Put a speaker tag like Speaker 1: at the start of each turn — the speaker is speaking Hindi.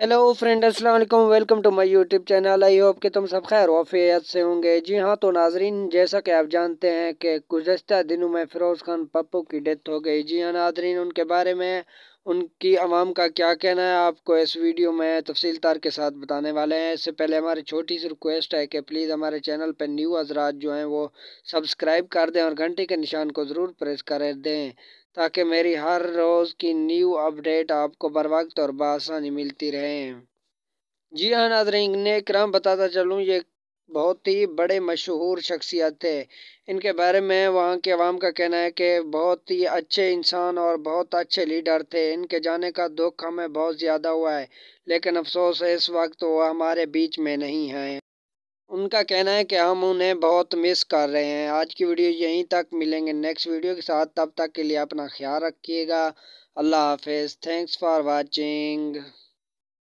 Speaker 1: हेलो फ्रेंड अस्सलाम welcome to my YouTube channel I hope कि तुम सब खैर वाफियत से होंगे जी हाँ तो नाजरीन जैसा कि आप जानते हैं कि गुजशत दिनों में फ़िरोज़ खान पप्पू की डेथ हो गई जी हाँ नाजरीन उनके बारे में उनकी आवाम का क्या कहना है आपको इस वीडियो में तार के साथ बताने वाले हैं इससे पहले हमारी छोटी सी रिक्वेस्ट है कि प्लीज़ हमारे चैनल पर न्यू हजरात जो हैं वो सब्सक्राइब कर दें और घंटे के निशान को ज़रूर प्रेस कर दें ताकि मेरी हर रोज़ की न्यू अपडेट आपको बर वक्त और बसानी मिलती रहे जी हाँ नाजरिंग ने क्रम बताता चलूँ ये बहुत ही बड़े मशहूर शख्सियत थे इनके बारे में वहाँ के आवाम का कहना है कि बहुत ही अच्छे इंसान और बहुत अच्छे लीडर थे इनके जाने का दुख हमें बहुत ज़्यादा हुआ है लेकिन अफसोस है इस वक्त वो हमारे बीच में नहीं हैं उनका कहना है कि हम उन्हें बहुत मिस कर रहे हैं आज की वीडियो यहीं तक मिलेंगे नेक्स्ट वीडियो के साथ तब तक के लिए अपना ख्याल रखिएगा अल्लाह हाफिज़ थैंक्स फॉर वॉचिंग